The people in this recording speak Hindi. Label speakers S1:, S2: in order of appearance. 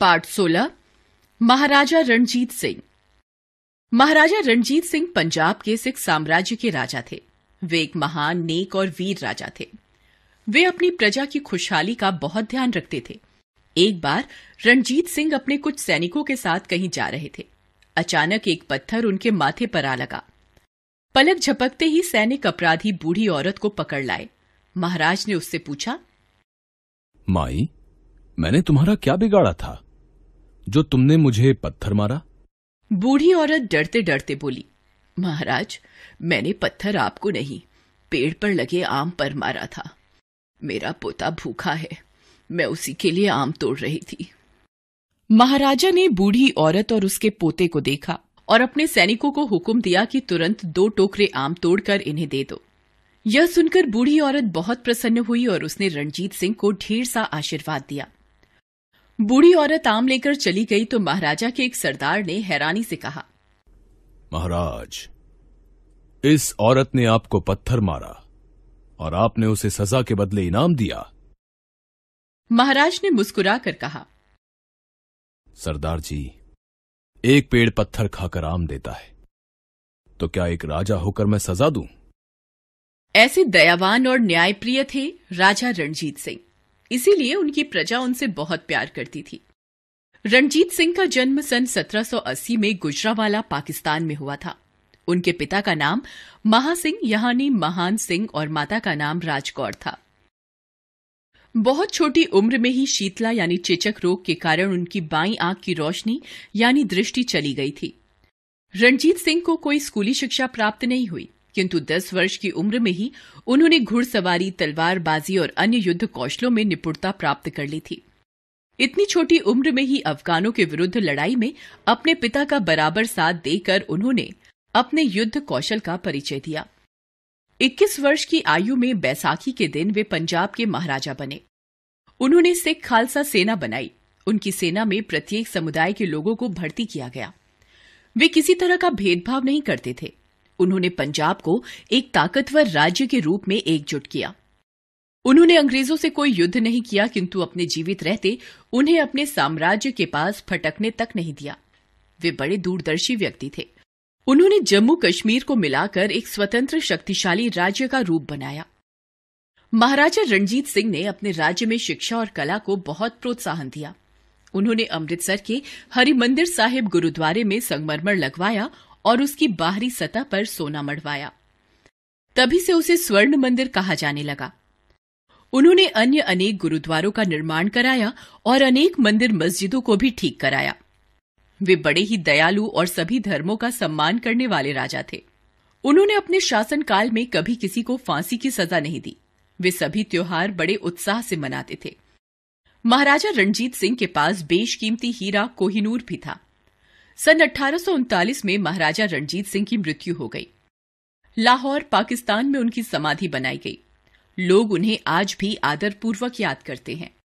S1: पार्ट सोलह महाराजा रणजीत सिंह महाराजा रणजीत सिंह पंजाब के सिख साम्राज्य के राजा थे वे एक महान नेक और वीर राजा थे वे अपनी प्रजा की खुशहाली का बहुत ध्यान रखते थे एक बार रणजीत सिंह अपने कुछ सैनिकों के साथ कहीं जा रहे थे अचानक एक पत्थर उनके माथे पर आ लगा पलक झपकते ही सैनिक अपराधी बूढ़ी औरत को पकड़ लाए महाराज ने उससे पूछा
S2: माई मैंने तुम्हारा क्या बिगाड़ा था जो तुमने मुझे पत्थर मारा
S1: बूढ़ी औरत डरते डरते बोली महाराज मैंने पत्थर आपको नहीं पेड़ पर लगे आम पर मारा था मेरा पोता भूखा है मैं उसी के लिए आम तोड़ रही थी महाराजा ने बूढ़ी औरत और उसके पोते को देखा और अपने सैनिकों को हुक्म दिया कि तुरंत दो टोकरे आम तोड़कर इन्हें दे दो यह सुनकर बूढ़ी औरत बहुत प्रसन्न हुई और उसने रणजीत सिंह को ढेर सा आशीर्वाद दिया बूढ़ी औरत आम लेकर चली गई तो महाराजा के एक सरदार ने हैरानी से कहा
S2: महाराज इस औरत ने आपको पत्थर मारा और आपने उसे सजा के बदले इनाम दिया
S1: महाराज ने मुस्कुरा कर कहा
S2: सरदार जी एक पेड़ पत्थर खाकर आम देता है तो क्या एक राजा होकर मैं सजा दूं?
S1: ऐसे दयावान और न्यायप्रिय थे राजा रणजीत सिंह इसीलिए उनकी प्रजा उनसे बहुत प्यार करती थी रणजीत सिंह का जन्म सन 1780 में गुजरावाला पाकिस्तान में हुआ था उनके पिता का नाम महा सिंह यहानी महान सिंह और माता का नाम राजकौर था बहुत छोटी उम्र में ही शीतला यानी चेचक रोग के कारण उनकी बाई आंख की रोशनी यानी दृष्टि चली गई थी रणजीत सिंह को कोई स्कूली शिक्षा प्राप्त नहीं हुई किंतु 10 वर्ष की उम्र में ही उन्होंने घुड़सवारी तलवारबाजी और अन्य युद्ध कौशलों में निपुणता प्राप्त कर ली थी इतनी छोटी उम्र में ही अफगानों के विरुद्ध लड़ाई में अपने पिता का बराबर साथ देकर उन्होंने अपने युद्ध कौशल का परिचय दिया 21 वर्ष की आयु में बैसाखी के दिन वे पंजाब के महाराजा बने उन्होंने सिख खालसा सेना बनाई उनकी सेना में प्रत्येक समुदाय के लोगों को भर्ती किया गया वे किसी तरह का भेदभाव नहीं करते थे उन्होंने पंजाब को एक ताकतवर राज्य के रूप में एकजुट किया उन्होंने अंग्रेजों से कोई युद्ध नहीं किया किंतु अपने जीवित रहते उन्हें अपने साम्राज्य के पास फटकने तक नहीं दिया वे बड़े दूरदर्शी व्यक्ति थे उन्होंने जम्मू कश्मीर को मिलाकर एक स्वतंत्र शक्तिशाली राज्य का रूप बनाया महाराजा रणजीत सिंह ने अपने राज्य में शिक्षा और कला को बहुत प्रोत्साहन दिया उन्होंने अमृतसर के हरिमंदिर साहिब गुरुद्वारे में संगमरमर लगवाया और उसकी बाहरी सतह पर सोना मढ़वाया तभी से उसे स्वर्ण मंदिर कहा जाने लगा उन्होंने अन्य अनेक गुरुद्वारों का निर्माण कराया और अनेक मंदिर मस्जिदों को भी ठीक कराया वे बड़े ही दयालु और सभी धर्मों का सम्मान करने वाले राजा थे उन्होंने अपने शासनकाल में कभी किसी को फांसी की सजा नहीं दी वे सभी त्योहार बड़े उत्साह से मनाते थे महाराजा रणजीत सिंह के पास बेशकीमती हीरा कोहिनूर भी था सन अठारह में महाराजा रणजीत सिंह की मृत्यु हो गई लाहौर पाकिस्तान में उनकी समाधि बनाई गई लोग उन्हें आज भी आदरपूर्वक याद करते हैं